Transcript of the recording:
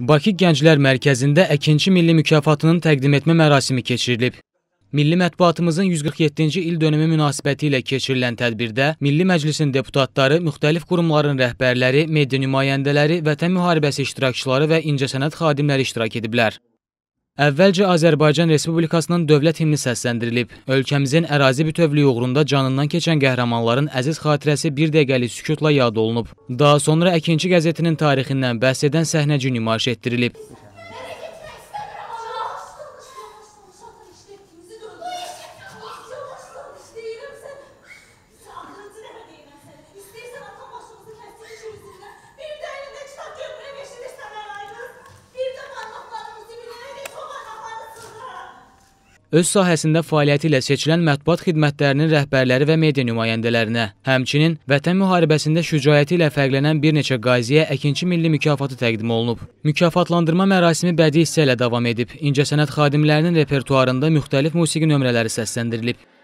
Bakı Gənclər Mərkəzində Əkinçi Milli Mükafatının təqdim etmə mərasimi keçirilib. Milli Mətbuatımızın 147-ci il dönümü münasibəti ilə keçirilən tədbirdə Milli Məclisin deputatları, müxtəlif qurumların rəhbərləri, media nümayəndələri, vətən müharibəsi iştirakçıları və incəsənət xadimləri iştirak ediblər. Əvvəlcə Azərbaycan Respublikasının dövlət himni səsləndirilib. Ölkəmizin ərazi bütövlüyü uğrunda canından keçən qəhrəmanların əziz xatirəsi bir dəqiqəlik sükutla yad olunub. Daha sonra Əkinçi qəzetinin tarixindən bəhs edən səhnəci nümayiş etdirilib. öz sahəsində fəaliyyəti ilə seçilən mətbuat xidmətlərinin rəhbərləri və media nümayəndələrinə, həmçinin Vətən müharibəsində şücaəti ilə fərqlənən bir neçə qaziyə əkinçi milli mükafatı təqdim olunub. Mükafatlandırma mərasimi bədii hissə ilə davam edib, incəsənət xadimlərinin repertuarında müxtəlif musiqi nömrələri səsləndirilib.